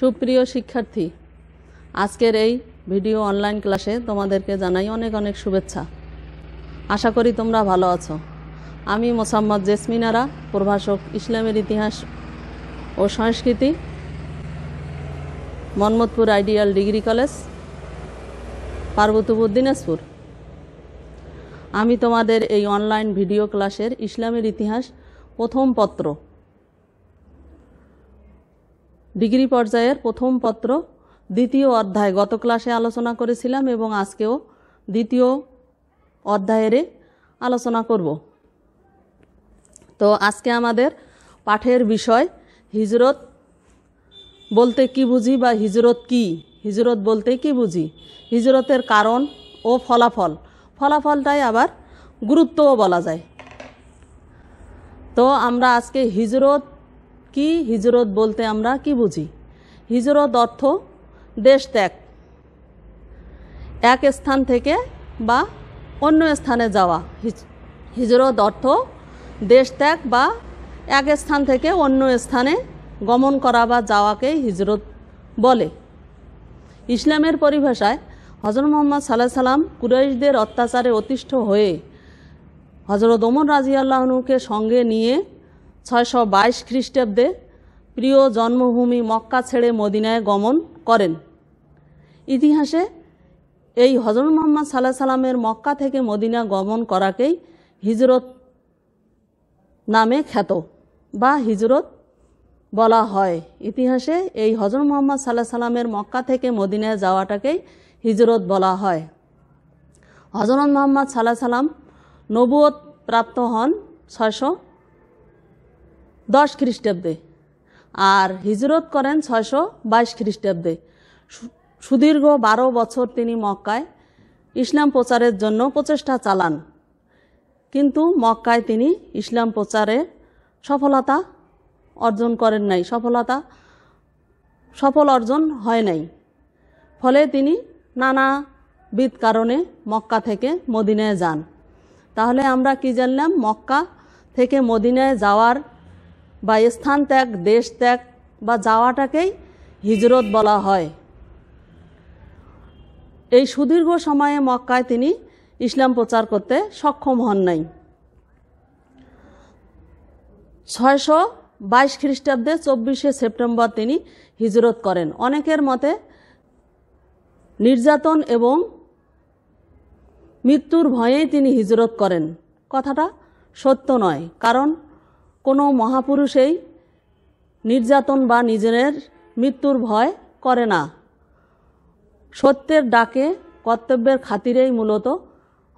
সুপ্রিয় শিক্ষার্থী আজকের এই ভিডিও অনলাইন ক্লাসে তোমাদেরকে জানাই অনেক অনেক শুভেচ্ছা আশা করি তোমরা ভালো আছো আমি মোসাম্মদ জেসমিনারা প্রভাষক ইসলামের ইতিহাস ও সংস্কৃতি Manmadpur ideal degree college Parbatipur Dinajpur আমি তোমাদের এই অনলাইন ভিডিও ক্লাসের ইসলামের ইতিহাস প্রথম পত্র ডিগ্রি পর্যায়ের প্রথম পত্র দ্বিতীয় অধ্যায় গত ক্লাসে আলোচনা করেছিলাম এবং আজকেও দ্বিতীয় অধ্যায়ের আলোচনা করব তো আজকে আমাদের পাঠের বিষয় হিজরত বলতে কি বুঝি বা হিজরত কি হিজরত বলতে কি বুঝি হিজরতের কারণ ও ফলাফল ফলাফলটাই আবার গুরুত্বও বলা যায় তো আমরা আজকে হিজরত কি হিজরত বলতে আমরা কি বুঝি হিজরত অর্থ দেশ ত্যাগ এক স্থান থেকে বা অন্য স্থানে যাওয়া হিজরত অর্থ দেশ ত্যাগ বা এক স্থান থেকে অন্য স্থানে গমন করা বা যাওয়াকে হিজরত বলে ইসলামের পরিভাষায় হজরত মোহাম্মদ সাল্লাহ সাল্লাম কুরাইশদের অত্যাচারে অতিষ্ঠ হয়ে হজরত ওমর রাজিয়াল্লাহনুকে সঙ্গে নিয়ে ছয়শো বাইশ খ্রিস্টাব্দে প্রিয় জন্মভূমি মক্কা ছেড়ে মদিনায় গমন করেন ইতিহাসে এই হজরত মোহাম্মদ সাল্লাহ সাল্লামের মক্কা থেকে মদিনা গমন করাকেই হিজরত নামে খ্যাত বা হিজরত বলা হয় ইতিহাসে এই হজরত মোহাম্মদ সাল্লাহ সাল্লামের মক্কা থেকে মদিনায় যাওয়াটাকেই হিজরত বলা হয় হজরত মোহাম্মদ সাল্লাহ সাল্লাম নবুয়ত প্রাপ্ত হন ছয়শো দশ খ্রিস্টাব্দে আর হিজরত করেন ছয়শো বাইশ খ্রিস্টাব্দে সুদীর্ঘ বারো বছর তিনি মক্কায় ইসলাম প্রচারের জন্য প্রচেষ্টা চালান কিন্তু মক্কায় তিনি ইসলাম প্রচারে সফলতা অর্জন করেন নাই সফলতা সফল অর্জন হয় নাই ফলে তিনি নানাবিধ কারণে মক্কা থেকে মদিনায় যান তাহলে আমরা কি জানলাম মক্কা থেকে মদিনায় যাওয়ার বা স্থান ত্যাগ দেশ ত্যাগ বা যাওয়াটাকেই হিজরত বলা হয় এই সুদীর্ঘ সময়ে মক্কায় তিনি ইসলাম প্রচার করতে সক্ষম হন নাই ছয়শো বাইশ খ্রিস্টাব্দে চব্বিশে সেপ্টেম্বর তিনি হিজরত করেন অনেকের মতে নির্যাতন এবং মৃত্যুর ভয়েই তিনি হিজরত করেন কথাটা সত্য নয় কারণ কোনো মহাপুরুষেই নির্যাতন বা নিজের মৃত্যুর ভয় করে না সত্যের ডাকে কর্তব্যের খাতিরেই মূলত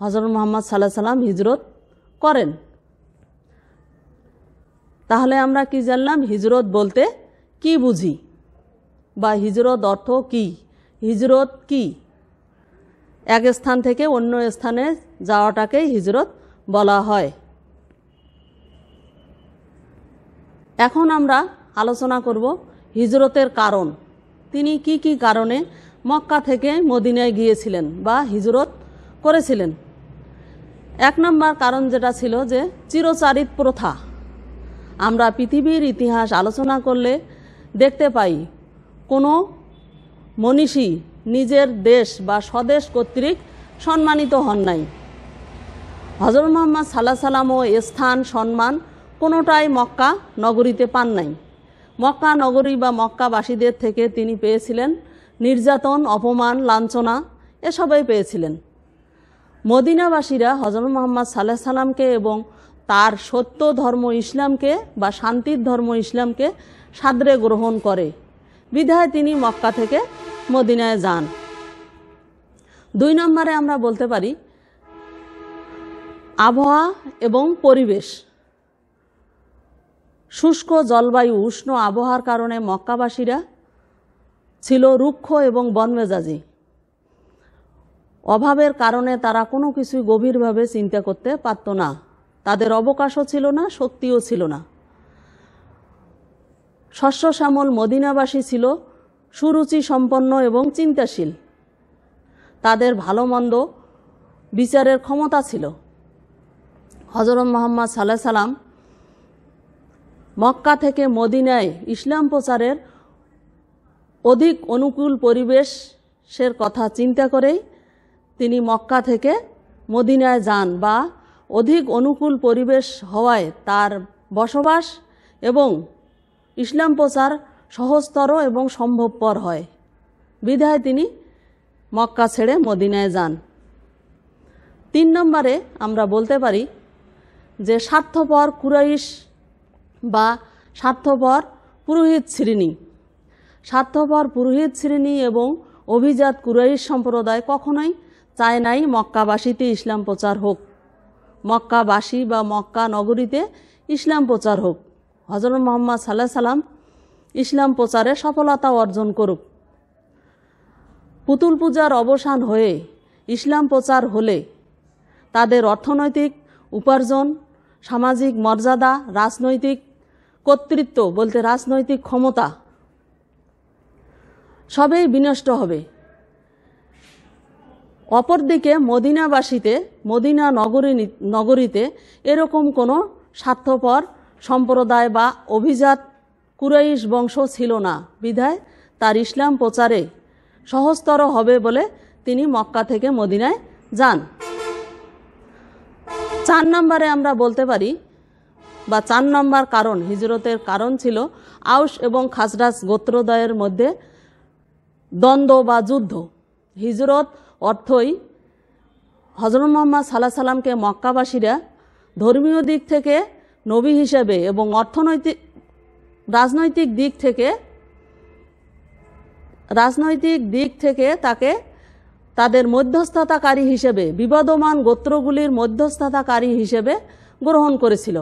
হজরত মোহাম্মদ সাল্লাহ সাল্লাম হিজরত করেন তাহলে আমরা কি জানলাম হিজরত বলতে কি বুঝি বা হিজরত অর্থ কি হিজরত কি এক স্থান থেকে অন্য স্থানে যাওয়াটাকেই হিজরত বলা হয় এখন আমরা আলোচনা করব হিজরতের কারণ তিনি কি কি কারণে মক্কা থেকে মদিনায় গিয়েছিলেন বা হিজরত করেছিলেন এক নম্বর কারণ যেটা ছিল যে চিরচারিত প্রথা আমরা পৃথিবীর ইতিহাস আলোচনা করলে দেখতে পাই কোনো মনীষী নিজের দেশ বা স্বদেশ কর্তৃক সম্মানিত হন নাই হজর মোহাম্মদ সাল্লাহ সাল্লামও স্থান সম্মান কোনোটাই মক্কা নগরীতে পান নাই মক্কা নগরী বা মক্কাবাসীদের থেকে তিনি পেয়েছিলেন নির্যাতন অপমান লাঞ্ছনা এসবই পেয়েছিলেন মদিনাবাসীরা হজরত মোহাম্মদ সাল্লাহ সাল্লামকে এবং তার সত্য ধর্ম ইসলামকে বা শান্তির ধর্ম ইসলামকে সাদরে গ্রহণ করে বিধায় তিনি মক্কা থেকে মদিনায় যান দুই নম্বরে আমরা বলতে পারি আবহাওয়া এবং পরিবেশ শুষ্ক জলবায়ু উষ্ণ আবহাওয়ার কারণে মক্কাবাসীরা ছিল রুক্ষ এবং বনমেজাজি অভাবের কারণে তারা কোনো কিছুই গভীরভাবে চিন্তা করতে পারত না তাদের অবকাশও ছিল না শক্তিও ছিল না শস্য শ্যামল মদিনাবাসী ছিল সুরুচি সম্পন্ন এবং চিন্তাশীল তাদের ভালো মন্দ বিচারের ক্ষমতা ছিল হজরত মোহাম্মদ সাল্লাহ সাল্লাম মক্কা থেকে মদিনায় ইসলাম প্রচারের অধিক অনুকূল পরিবেশের কথা চিন্তা করেই তিনি মক্কা থেকে মদিনায় যান বা অধিক অনুকূল পরিবেশ হওয়ায় তার বসবাস এবং ইসলাম প্রচার সহজতর এবং সম্ভবপর হয় বিধায় তিনি মক্কা ছেড়ে মদিনায় যান তিন নম্বরে আমরা বলতে পারি যে স্বার্থপর কুরাইশ বা স্বার্থপর পুরোহিত শ্রেণী স্বার্থপর পুরোহিত শ্রেণী এবং অভিজাত কুরাইশ সম্প্রদায় কখনোই চায় নাই মক্কাবাসীতে ইসলাম প্রচার হোক মক্কাবাসী বা মক্কা নগরীতে ইসলাম প্রচার হোক হজরত মোহাম্মদ সাল্লাহ সাল্লাম ইসলাম প্রচারে সফলতা অর্জন করুক পুতুল পূজার অবসান হয়ে ইসলাম প্রচার হলে তাদের অর্থনৈতিক উপার্জন সামাজিক মর্যাদা রাজনৈতিক কর্তৃত্ব বলতে রাজনৈতিক ক্ষমতা সবেই বিনষ্ট হবে অপরদিকে মদিনাবাসীতে মদিনা নগরী নগরীতে এরকম কোনো স্বার্থপর সম্প্রদায় বা অভিজাত কুরাইশ বংশ ছিল না বিধায় তার ইসলাম প্রচারে সহজতর হবে বলে তিনি মক্কা থেকে মদিনায় যান চার নম্বরে আমরা বলতে পারি বা চার নম্বর কারণ হিজরতের কারণ ছিল আউস এবং খাসরাস গোত্রদয়ের মধ্যে দ্বন্দ্ব বা যুদ্ধ হিজরত অর্থই হজরত মোহাম্মদ সাল্লাহ সাল্লামকে মক্কাবাসীরা ধর্মীয় দিক থেকে নবী হিসেবে এবং অর্থনৈতিক রাজনৈতিক দিক থেকে রাজনৈতিক দিক থেকে তাকে তাদের মধ্যস্থতাকারী হিসেবে বিবাদমান গোত্রগুলির মধ্যস্থতাকারী হিসেবে গ্রহণ করেছিল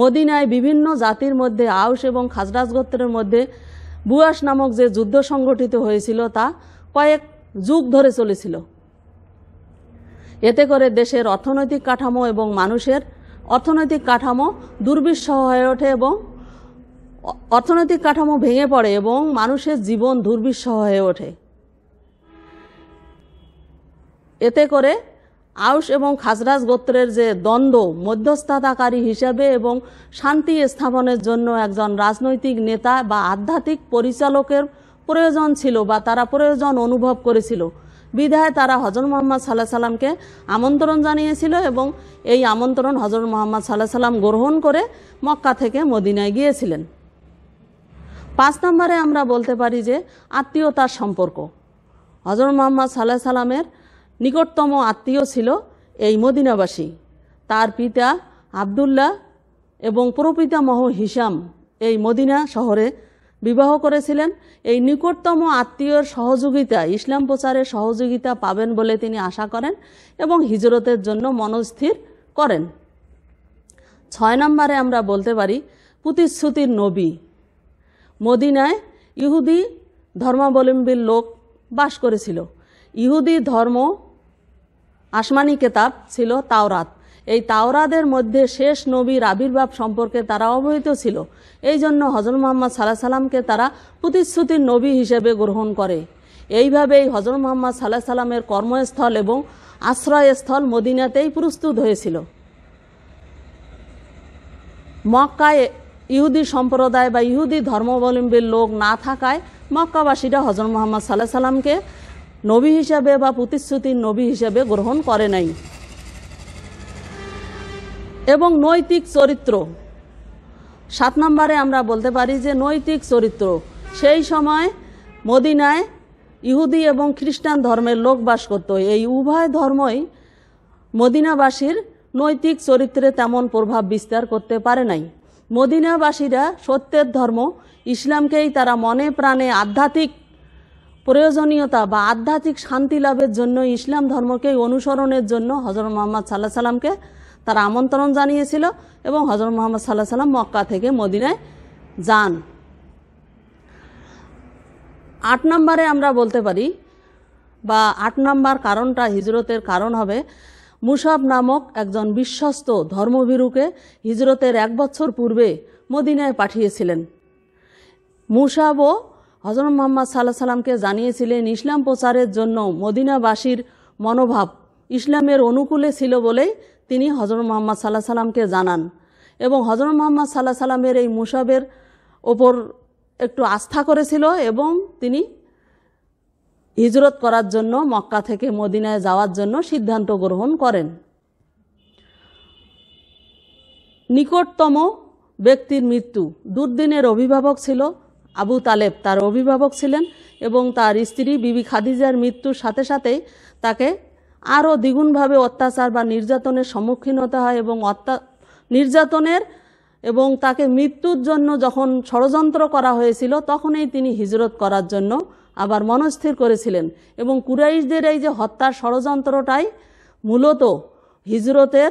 মদিনায় বিভিন্ন জাতির মধ্যে আউস এবং খাজরাজ গোত্রের মধ্যে বুয়াস নামক যে যুদ্ধ সংগঠিত হয়েছিল তা কয়েক যুগ ধরে চলেছিল এতে করে দেশের অর্থনৈতিক কাঠামো এবং মানুষের অর্থনৈতিক কাঠামো দুর্বিষহ হয়ে ওঠে এবং অর্থনৈতিক কাঠামো ভেঙে পড়ে এবং মানুষের জীবন দুর্বিষহ হয়ে ওঠে এতে করে আউস এবং খাজরাজ গোত্রের যে দ্বন্দ্ব মধ্যস্থতাকারী হিসেবে এবং শান্তি স্থাপনের জন্য একজন রাজনৈতিক নেতা বা আধ্যাত্মিক পরিচালকের প্রয়োজন ছিল বা তারা প্রয়োজন অনুভব করেছিল বিধায় তারা হজর মোহাম্মদ সাল্লাহ সাল্লামকে আমন্ত্রণ জানিয়েছিল এবং এই আমন্ত্রণ হজর মোহাম্মদ সাল্লাহ সাল্লাম গ্রহণ করে মক্কা থেকে মদিনায় গিয়েছিলেন পাঁচ নম্বরে আমরা বলতে পারি যে আত্মীয়তার সম্পর্ক হজর মোহাম্মদ সাল্লাহ সাল্লামের নিকটতম আত্মীয় ছিল এই মদিনাবাসী তার পিতা আবদুল্লাহ এবং প্রপিতামহ হিসাম এই মদিনা শহরে বিবাহ করেছিলেন এই নিকটতম আত্মীয়র সহযোগিতা ইসলাম প্রচারের সহযোগিতা পাবেন বলে তিনি আশা করেন এবং হিজরতের জন্য মনস্থির করেন ছয় নম্বরে আমরা বলতে পারি প্রতিশ্রুতির নবী মদিনায় ইহুদি ধর্মাবলম্বীর লোক বাস করেছিল ইহুদি ধর্ম আসমানি কেতাব ছিল তাওরাত এই তাওরাদের মধ্যে শেষ নবীর আবির্ভাব সম্পর্কে তারা অবহিত ছিল এই জন্য হজর মোহাম্মদ সাল্লাহ সাল্লামকে তারা প্রতিশ্রুতির নবী হিসেবে গ্রহণ করে এইভাবেই হজর মোহাম্মদ সাল্লাহ সাল্লামের কর্মস্থল এবং আশ্রয়স্থল মদিনাতেই প্রস্তুত হয়েছিল মক্কায় ইহুদি সম্প্রদায় বা ইহুদি ধর্মাবলম্বীর লোক না থাকায় মক্কাবাসীরা হজর মোহাম্মদ সাল্লাহ সাল্লামকে নবী হিসাবে বা প্রতিশ্রুতির নবী হিসাবে গ্রহণ করে নাই এবং নৈতিক চরিত্র সাত নম্বরে আমরা বলতে পারি যে নৈতিক চরিত্র সেই সময় মদিনায় ইহুদি এবং খ্রিস্টান ধর্মের লোক বাস করত এই উভয় ধর্মই মদিনাবাসীর নৈতিক চরিত্রে তেমন প্রভাব বিস্তার করতে পারে নাই মদিনাবাসীরা সত্যের ধর্ম ইসলামকেই তারা মনে প্রাণে আধ্যাত্মিক প্রয়োজনীয়তা বা আধ্যাত্মিক শান্তি লাভের জন্য ইসলাম ধর্মকে অনুসরণের জন্য হজরত মোহাম্মদ সাল্লাহ সাল্লামকে তার আমন্ত্রণ জানিয়েছিল এবং হজরত মোহাম্মদ সাল্লাহ সাল্লাম মক্কা থেকে মদিনায় যান আট নম্বরে আমরা বলতে পারি বা আট নম্বর কারণটা হিজরতের কারণ হবে মুসাব নামক একজন বিশ্বস্ত ধর্মভীরুকে হিজরতের এক বছর পূর্বে মদিনায় পাঠিয়েছিলেন মুসাবও হজরত মোহাম্মদ সাল্লাহ সাল্লামকে জানিয়েছিলেন ইসলাম প্রচারের জন্য মদিনাবাসীর মনোভাব ইসলামের অনুকূলে ছিল বলেই তিনি হজরত মোহাম্মদ সাল্লাহ সাল্লামকে জানান এবং হজরত মোহাম্মদ সাল্লাহ সাল্লামের এই মুসাবের ওপর একটু আস্থা করেছিল এবং তিনি হিজরত করার জন্য মক্কা থেকে মদিনায় যাওয়ার জন্য সিদ্ধান্ত গ্রহণ করেন নিকটতম ব্যক্তির মৃত্যু দুর্দিনের অভিভাবক ছিল আবু তালেব তার অভিভাবক ছিলেন এবং তার স্ত্রী বিবি খাদিজার মৃত্যুর সাথে সাথেই তাকে আরও দ্বিগুণভাবে অত্যাচার বা নির্যাতনের সম্মুখীন হতে হয় এবং অত্যা নির্যাতনের এবং তাকে মৃত্যুর জন্য যখন ষড়যন্ত্র করা হয়েছিল তখনই তিনি হিজরত করার জন্য আবার মনস্থির করেছিলেন এবং কুরাইশদের এই যে হত্যার ষড়যন্ত্রটাই মূলত হিজরতের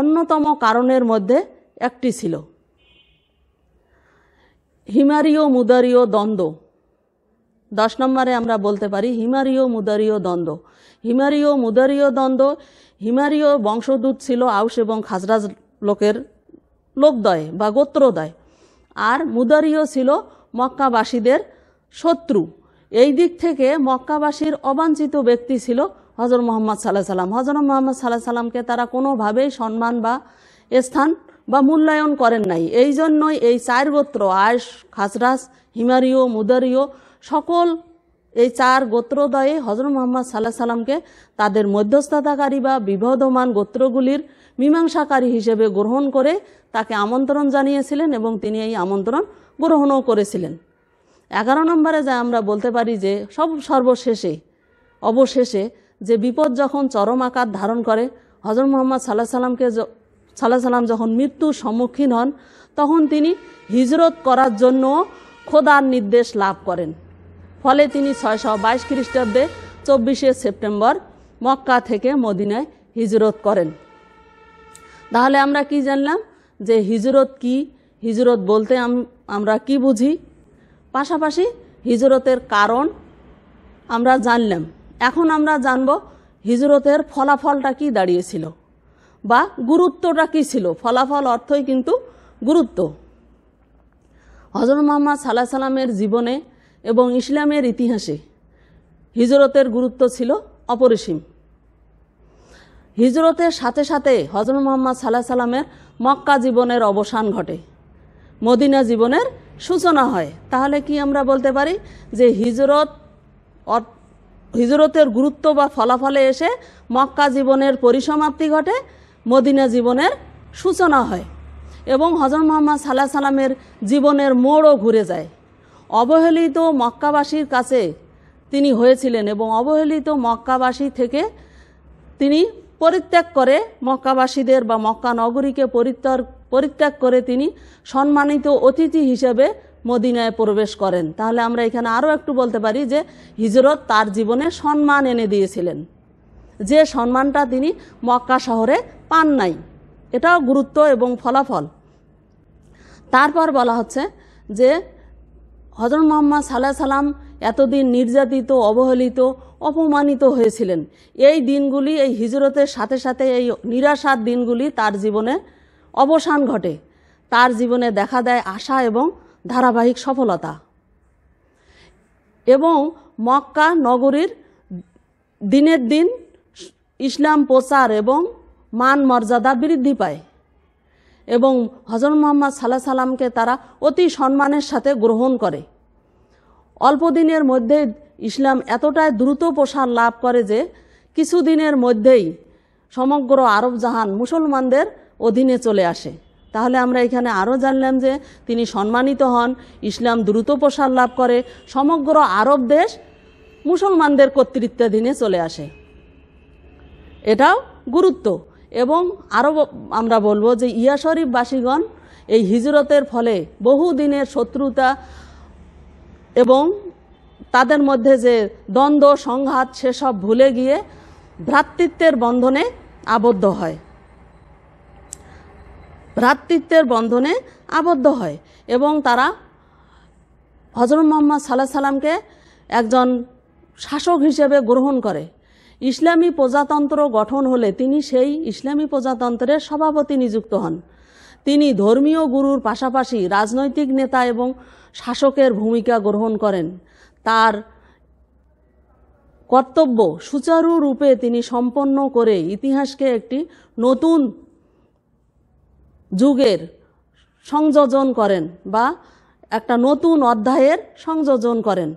অন্যতম কারণের মধ্যে একটি ছিল হিমারীয় মুদারীয় দ্বন্দ্ব দশ নম্বরে আমরা বলতে পারি হিমারীয় মুদারীয় দ্বন্দ্ব হিমারীয় মুদারীয় দ্বন্দ্ব হিমারীয় বংশদূত ছিল আউস এবং খাজরাজ লোকের লোকদয় বা গোত্রদয় আর মুদারীয় ছিল মক্কাবাসীদের শত্রু এই দিক থেকে মক্কাবাসীর অবাঞ্ছিত ব্যক্তি ছিল হজর মোহাম্মদ সাল্লাহ সাল্লাম হজর মোহাম্মদ সাল্লাহ সাল্লামকে তারা কোনোভাবেই সম্মান বা স্থান বা মূল্যায়ন করেন নাই এই জন্যই এই চার গোত্র আয়স খাসরাস হিমারিও মুদারিও সকল এই চার গোত্রদয়ে হজরত মোহাম্মদ সাল্লাহ সাল্লামকে তাদের মধ্যস্থতাকারী বা বিভদমান গোত্রগুলির মীমাংসাকারী হিসেবে গ্রহণ করে তাকে আমন্ত্রণ জানিয়েছিলেন এবং তিনি এই আমন্ত্রণ গ্রহণও করেছিলেন এগারো নম্বরে যা আমরা বলতে পারি যে সব সর্বশেষে অবশেষে যে বিপদ যখন চরম আকার ধারণ করে হজর মোহাম্মদ সাল্লাহ সাল্লামকে সাল্লাহ সাল্লাম যখন মৃত্যুর সম্মুখীন হন তখন তিনি হিজরত করার জন্য খোদার নির্দেশ লাভ করেন ফলে তিনি ছয়শো বাইশ খ্রিস্টাব্দে চব্বিশে সেপ্টেম্বর মক্কা থেকে মদিনায় হিজরত করেন তাহলে আমরা কি জানলাম যে হিজরত কি হিজরত বলতে আমরা কি বুঝি পাশাপাশি হিজরতের কারণ আমরা জানলাম এখন আমরা জানব হিজরতের ফলাফলটা কি দাঁড়িয়েছিল বা গুরুত্বটা কী ছিল ফলাফল অর্থই কিন্তু গুরুত্ব হজরত মোহাম্মদ সাল্লাহ সাল্লামের জীবনে এবং ইসলামের ইতিহাসে হিজরতের গুরুত্ব ছিল অপরিসীম হিজরতের সাথে সাথে হজরত মোহাম্মদ সাল্লাহ সাল্লামের মক্কা জীবনের অবসান ঘটে মদিনা জীবনের সূচনা হয় তাহলে কি আমরা বলতে পারি যে হিজরত হিজরতের গুরুত্ব বা ফলাফলে এসে মক্কা জীবনের পরিসমাপ্তি ঘটে মদিনা জীবনের সূচনা হয় এবং হজর মোহাম্মদ সাল্লাহ সাল্লামের জীবনের মোড়ও ঘুরে যায় অবহেলিত মক্কাবাসীর কাছে তিনি হয়েছিলেন এবং অবহেলিত মক্কাবাসী থেকে তিনি পরিত্যাগ করে মক্কাবাসীদের বা মক্কা নগরীকে পরিত্যাগ পরিত্যাগ করে তিনি সম্মানিত অতিথি হিসেবে মদিনায় প্রবেশ করেন তাহলে আমরা এখানে আরও একটু বলতে পারি যে হিজরত তার জীবনে সম্মান এনে দিয়েছিলেন যে সম্মানটা তিনি মক্কা শহরে পান নাই এটাও গুরুত্ব এবং ফলাফল তারপর বলা হচ্ছে যে হজরত মোহাম্মদ সাল্লাহ সাল্লাম এতদিন নির্যাতিত অবহেলিত অপমানিত হয়েছিলেন এই দিনগুলি এই হিজরতের সাথে সাথে এই নিরাশার দিনগুলি তার জীবনে অবসান ঘটে তার জীবনে দেখা দেয় আশা এবং ধারাবাহিক সফলতা এবং মক্কা নগরীর দিনের দিন ইসলাম প্রচার এবং মান মর্যাদা বৃদ্ধি পায় এবং হজর মোহাম্মদ সাল্লাহ সাল্লামকে তারা অতি সম্মানের সাথে গ্রহণ করে অল্প দিনের মধ্যে ইসলাম এতটাই দ্রুত প্রসার লাভ করে যে কিছুদিনের মধ্যেই সমগ্র আরব জাহান মুসলমানদের অধীনে চলে আসে তাহলে আমরা এখানে আরও জানলাম যে তিনি সম্মানিত হন ইসলাম দ্রুত প্রসার লাভ করে সমগ্র আরব দেশ মুসলমানদের কর্তৃত্বাধীনে চলে আসে এটাও গুরুত্ব এবং আরও আমরা বলবো যে ইয়া শরীফবাসীগণ এই হিজরতের ফলে বহু দিনের শত্রুতা এবং তাদের মধ্যে যে দ্বন্দ্ব সংঘাত সেসব ভুলে গিয়ে ভ্রাতৃত্বের বন্ধনে আবদ্ধ হয় ভ্রাতৃত্বের বন্ধনে আবদ্ধ হয় এবং তারা হজরত মোহাম্মদ সাল্লাহ সাল্লামকে একজন শাসক হিসেবে গ্রহণ করে ইসলামী প্রজাতন্ত্র গঠন হলে তিনি সেই ইসলামী প্রজাতন্ত্রের সভাপতি নিযুক্ত হন তিনি ধর্মীয় গুরুর পাশাপাশি রাজনৈতিক নেতা এবং শাসকের ভূমিকা গ্রহণ করেন তার কর্তব্য সুচারুরূপে তিনি সম্পন্ন করে ইতিহাসকে একটি নতুন যুগের সংযোজন করেন বা একটা নতুন অধ্যায়ের সংযোজন করেন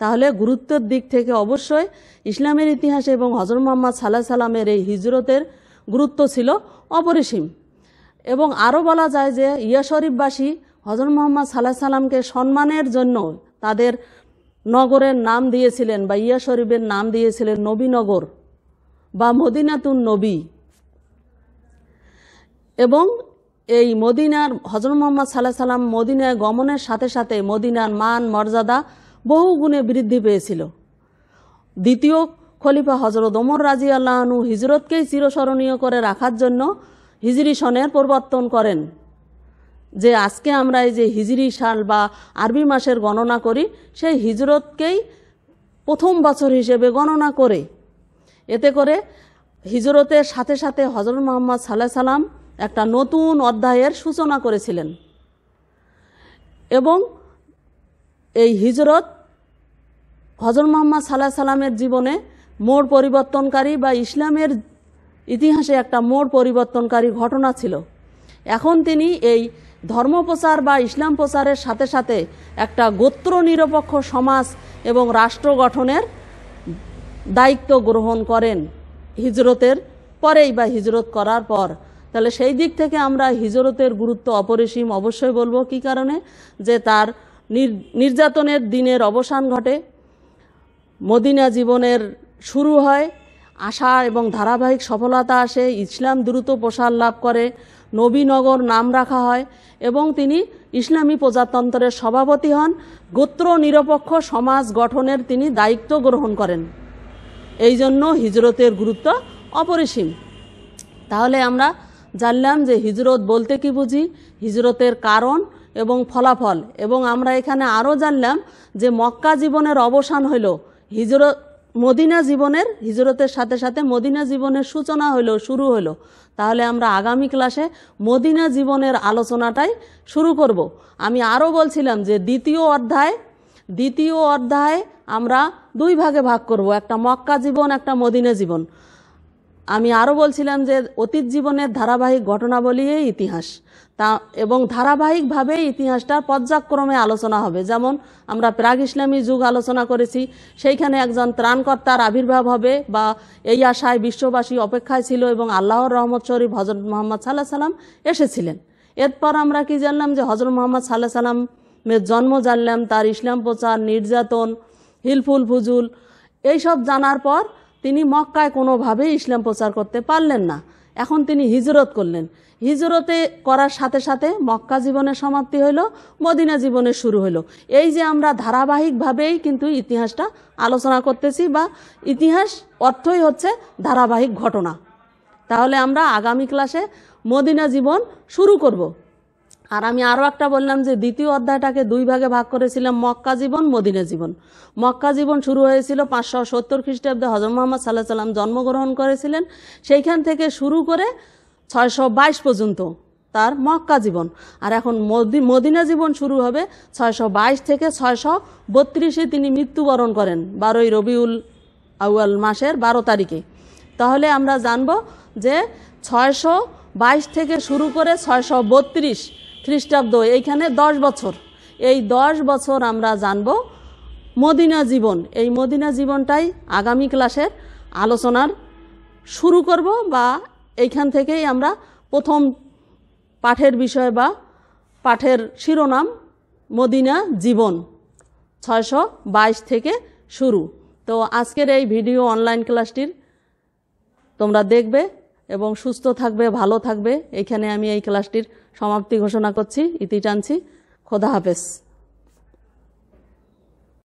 তাহলে গুরুত্বের দিক থেকে অবশ্যই ইসলামের ইতিহাসে এবং হজর মোহাম্মদ সাল্লাহ সাল্লামের এই হিজরতের গুরুত্ব ছিল অপরিসীম এবং আরও বলা যায় যে ইয়া শরীফবাসী হজর মোহাম্মদ সাল্লাহ সাল্লামকে সম্মানের জন্য তাদের নগরের নাম দিয়েছিলেন বা ইয়া শরীফের নাম দিয়েছিলেন নবীনগর বা মদিনাতুন নবী এবং এই মদিনার হজর মোহাম্মদ সাল্লাহ সাল্লাম মদিনায় গমনের সাথে সাথে মদিনার মান মর্যাদা বহু গুণে বৃদ্ধি পেয়েছিল দ্বিতীয় খলিফা হজরত ওমর রাজি আল্লাহনু হিজরতকেই চিরস্মরণীয় করে রাখার জন্য হিজরি সনের প্রবর্তন করেন যে আজকে আমরা এই যে হিজরি সাল বা আরবি মাসের গণনা করি সেই হিজরতকেই প্রথম বছর হিসেবে গণনা করে এতে করে হিজরতের সাথে সাথে হজরত মোহাম্মদ সাল্লাহ সাল্লাম একটা নতুন অধ্যায়ের সূচনা করেছিলেন এবং এই হিজরত হজর মোহাম্মদ সাল্লাহ সাল্লামের জীবনে মোড় পরিবর্তনকারী বা ইসলামের ইতিহাসে একটা মোড় পরিবর্তনকারী ঘটনা ছিল এখন তিনি এই ধর্ম প্রচার বা ইসলাম প্রচারের সাথে সাথে একটা গোত্র নিরপেক্ষ সমাজ এবং রাষ্ট্র গঠনের দায়িত্ব গ্রহণ করেন হিজরতের পরেই বা হিজরত করার পর তাহলে সেই দিক থেকে আমরা হিজরতের গুরুত্ব অপরিসীম অবশ্যই বলবো কি কারণে যে তার নির্যাতনের দিনের অবসান ঘটে মদিনা জীবনের শুরু হয় আশা এবং ধারাবাহিক সফলতা আসে ইসলাম দ্রুত প্রসার লাভ করে নবীনগর নাম রাখা হয় এবং তিনি ইসলামী প্রজাতন্ত্রের সভাপতি হন গোত্র নিরপেক্ষ সমাজ গঠনের তিনি দায়িত্ব গ্রহণ করেন এই জন্য হিজরতের গুরুত্ব অপরিসীম তাহলে আমরা জানলাম যে হিজরত বলতে কি বুঝি হিজরতের কারণ এবং ফলাফল এবং আমরা এখানে আরও জানলাম যে মক্কা জীবনের অবসান হইল হিজরত মদিনা জীবনের হিজরতের সাথে সাথে মদিনা জীবনের সূচনা হইল শুরু হইল তাহলে আমরা আগামী ক্লাসে মদিনা জীবনের আলোচনাটাই শুরু করব আমি আরও বলছিলাম যে দ্বিতীয় অধ্যায় দ্বিতীয় অধ্যায় আমরা দুই ভাগে ভাগ করব একটা মক্কা জীবন একটা মদিনা জীবন আমি আরও বলছিলাম যে অতীত জীবনের ধারাবাহিক ঘটনাবলী ইতিহাস তা এবং ধারাবাহিকভাবে ইতিহাসটা পর্যায়ক্রমে আলোচনা হবে যেমন আমরা প্রাগ ইসলামী যুগ আলোচনা করেছি সেইখানে একজন ত্রাণকর্তার আবির্ভাব হবে বা এই আশায় বিশ্ববাসী অপেক্ষায় ছিল এবং আল্লাহর রহমত শরীফ হজরত মোহাম্মদ সাল্লাহ সাল্লাম এসেছিলেন এরপর আমরা কি জানলাম যে হজরত মোহাম্মদ সাল্লাহ সাল্লামের জন্ম জানলাম তার ইসলাম প্রচার নির্যাতন হিলফুল ফুজুল এইসব জানার পর তিনি মক্কায় কোনোভাবেই ইসলাম প্রচার করতে পারলেন না এখন তিনি হিজরত করলেন হিজরতে করার সাথে সাথে মক্কা জীবনের সমাপ্তি হইল মদিনা জীবনের শুরু হইল এই যে আমরা ধারাবাহিকভাবেই কিন্তু ইতিহাসটা আলোচনা করতেছি বা ইতিহাস অর্থই হচ্ছে ধারাবাহিক ঘটনা তাহলে আমরা আগামী ক্লাসে মদিনা জীবন শুরু করব। আর আমি আরও একটা বললাম যে দ্বিতীয় অধ্যায়টাকে দুই ভাগে ভাগ করেছিলাম মক্কা জীবন মদিনা জীবন মক্কা জীবন শুরু হয়েছিল পাঁচশো সত্তর খ্রিস্টাব্দে হজর মোহাম্মদ সাল্লাহ সাল্লাম জন্মগ্রহণ করেছিলেন সেইখান থেকে শুরু করে ছয়শো বাইশ পর্যন্ত তার মক্কা জীবন আর এখন মদিনা জীবন শুরু হবে ছয়শো বাইশ থেকে ছয়শো বত্রিশে তিনি মৃত্যুবরণ করেন বারোই রবিউল আউয়াল মাসের বারো তারিখে তাহলে আমরা জানব যে ছয়শো বাইশ থেকে শুরু করে ছয়শো বত্রিশ খ্রিস্টাব্দ এইখানে দশ বছর এই দশ বছর আমরা জানব মদিনা জীবন এই মদিনা জীবনটাই আগামী ক্লাসের আলোচনার শুরু করব বা এইখান থেকেই আমরা প্রথম পাঠের বিষয় বা পাঠের শিরোনাম মদিনা জীবন ছয়শো বাইশ থেকে শুরু তো আজকের এই ভিডিও অনলাইন ক্লাসটির তোমরা দেখবে এবং সুস্থ থাকবে ভালো থাকবে এখানে আমি এই ক্লাসটির সমাপ্তি ঘোষণা করছি ইতি টানছি খোদা হাফেজ